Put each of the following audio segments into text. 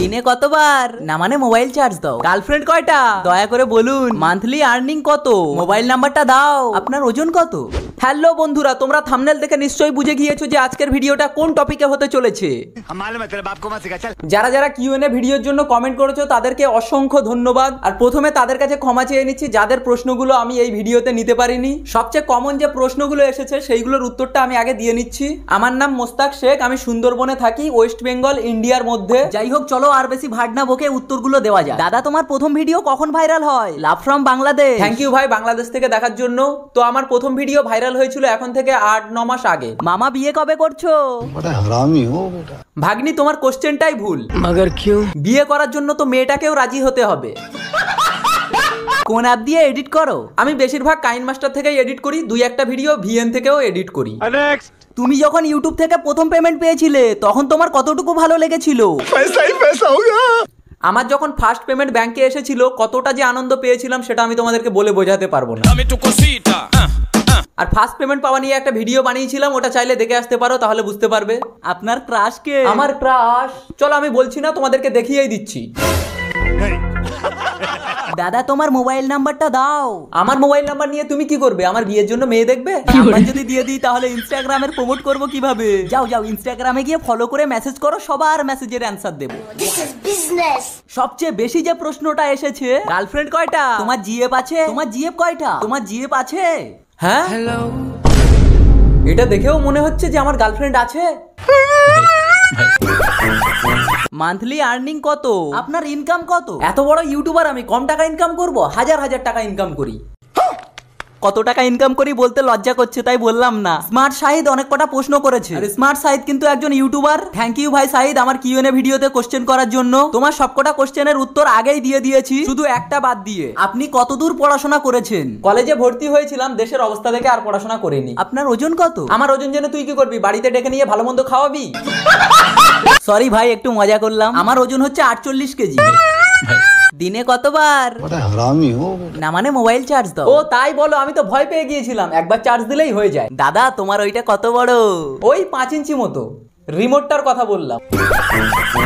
দিনে কতবার না মানে মোবাইল চার্জ দাও গার্লফ্রেন্ড কয়টা দয়া করে বলুন মান্থলি আর্নিং কত মোবাইল নাম্বারটা দাও আপনার ওজন কত হ্যালো বন্ধুরা তোমরা থামনেল দেখে নিশ্চয়ই বুঝে গিয়েছো যে আজকের ভিডিওটা কোন টপিকে হতে চলেছে যারা যারা কিউএনএ ভিডিওর জন্য কমেন্ট করেছো তাদেরকে অসংখ্য ধন্যবাদ আর প্রথমে তাদের কাছে ক্ষমা চেয়ে নিচ্ছি যাদের প্রশ্নগুলো আমি এই ভিডিওতে নিতে পারিনি সবচেয়ে কমন যে প্রশ্নগুলো এসেছে সেইগুলোর উত্তরটা আমি আগে দিয়ে নিচ্ছি আমার নাম মোস্তাক শেখ আমি সুন্দরবনে থাকি ওয়েস্ট বেঙ্গল ইন্ডিয়ার মধ্যে যাই হোক চলো আর বেশি ভাট না বকে উত্তরগুলো দেওয়া যায় দাদা তোমার প্রথম ভিডিও কখন ভাইরাল হয় love from Bangladesh thank you ভাই বাংলাদেশ থেকে দেখার জন্য তো আমার প্রথম ভিডিও ভাইরাল ভাইরাল হয়েছিল এখন থেকে আট ন মাস আগে মামা বিয়ে কবে করছো ভাগ্নি তোমার কোশ্চেনটাই ভুল বিয়ে করার জন্য তো মেয়েটাকেও রাজি হতে হবে কোন অ্যাপ দিয়ে এডিট করো আমি বেশিরভাগ কাইন মাস্টার থেকেই এডিট করি দুই একটা ভিডিও ভিএন থেকেও এডিট করি তুমি যখন ইউটিউব থেকে প্রথম পেমেন্ট পেয়েছিলে তখন তোমার কতটুকু ভালো লেগেছিল আমার যখন ফার্স্ট পেমেন্ট ব্যাংকে এসেছিল কতটা যে আনন্দ পেয়েছিলাম সেটা আমি তোমাদেরকে বলে বোঝাতে পারবো না আর ফার্স্ট পেমেন্ট পাওয়া নিয়ে একটা ভিডিও বানিয়েছিলাম ওটা চাইলে দেখে আসতে পারো তাহলে বুঝতে পারবে আপনার কে আমার ক্রাশ চলো আমি বলছি না তোমাদেরকে দেখিয়েই দিচ্ছি দাদা তোমার মোবাইল নাম্বারটা দাও আমার মোবাইল নাম্বার নিয়ে তুমি কি করবে আমার বিয়ের জন্য মেয়ে দেখবে নাম্বার যদি দিয়ে দিই তাহলে ইনস্টাগ্রামের প্রমোট করব কিভাবে যাও যাও ইনস্টাগ্রামে গিয়ে ফলো করে মেসেজ করো সবার মেসেজের অ্যানসার দেব সবচেয়ে বেশি যে প্রশ্নটা এসেছে গার্লফ্রেন্ড কয়টা তোমার জিএফ আছে তোমার জিএফ কয়টা তোমার জিএফ আছে হ্যাঁ হ্যালো এটা দেখেও মনে হচ্ছে যে আমার গার্লফ্রেন্ড আছে মান্থলি আর্নিং কত আপনার ইনকাম কত এত বড় ইউটিউবার আমি কম টাকা ইনকাম করব হাজার হাজার টাকা ইনকাম করি কত টাকা ইনকাম করি বলতে লজ্জা করছে তাই বললাম না স্মার্ট শাহিদ অনেক কটা প্রশ্ন করেছে আর স্মার্ট শাহিদ কিন্তু একজন ইউটিউবার থ্যাংক ইউ ভাই শাহিদ আমার কিউএনএ ভিডিওতে কোশ্চেন করার জন্য তোমার সবকটা কোশ্চেনের উত্তর আগেই দিয়ে দিয়েছি শুধু একটা বাদ দিয়ে আপনি কতদূর পড়াশোনা করেছেন কলেজে ভর্তি হয়েছিলাম দেশের অবস্থা দেখে আর পড়াশোনা করিনি আপনার ওজন কত আমার ওজন জেনে তুই কি করবি বাড়িতে ডেকে নিয়ে ভালো মন্দ খাওয়াবি সরি ভাই একটু মজা করলাম আমার ওজন হচ্ছে আটচল্লিশ কেজি দিনে কতবার না মানে মোবাইল চার্জ দাও ও তাই বলো আমি তো ভয় পেয়ে গিয়েছিলাম একবার চার্জ দিলেই হয়ে যায় দাদা তোমার ওইটা কত বড় ওই পাঁচ ইঞ্চি মতো রিমোটটার কথা বললাম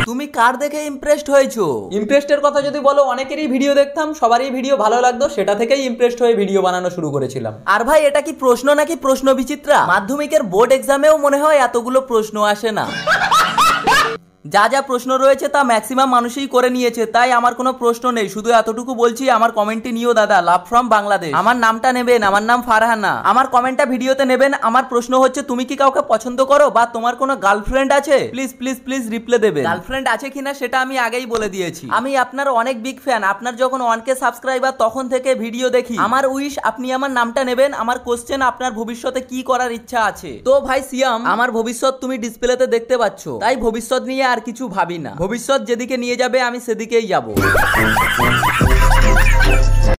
তুমি কার দেখে ইমপ্রেসড হয়েছো ইমপ্রেসডের কথা যদি বলো অনেকেরই ভিডিও দেখতাম সবারই ভিডিও ভালো লাগতো সেটা থেকেই ইমপ্রেসড হয়ে ভিডিও বানানো শুরু করেছিলাম আর ভাই এটা কি প্রশ্ন নাকি প্রশ্ন বিচিত্রা মাধ্যমিকের বোর্ড এক্সামেও মনে হয় এতগুলো প্রশ্ন আসে না যা যা প্রশ্ন রয়েছে তা ম্যাক্সিমাম মানুষই করে নিয়েছে তাই আমার কোনো প্রশ্ন নেই শুধু এতটুকু বলছি আমার কমেন্টটি নিও দাদা লাভ ফ্রম বাংলাদেশ আমার নামটা নেবেন আমার নাম ফারহানা আমার কমেন্টটা ভিডিওতে নেবেন আমার প্রশ্ন হচ্ছে তুমি কি কাউকে পছন্দ করো বা তোমার কোনো গার্লফ্রেন্ড আছে প্লিজ প্লিজ প্লিজ রিপ্লে দেবে গার্লফ্রেন্ড আছে কিনা সেটা আমি আগেই বলে দিয়েছি আমি আপনার অনেক বিগ ফ্যান আপনার যখন ওয়ানকে সাবস্ক্রাইবার তখন থেকে ভিডিও দেখি আমার উইশ আপনি আমার নামটা নেবেন আমার কোশ্চেন আপনার ভবিষ্যতে কি করার ইচ্ছা আছে তো ভাই সিয়াম আমার ভবিষ্যৎ তুমি ডিসপ্লেতে দেখতে পাচ্ছ তাই ভবিষ্যৎ নিয়ে আর কিছু ভাবি না ভবিষ্যৎ যেদিকে নিয়ে যাবে আমি সেদিকেই যাব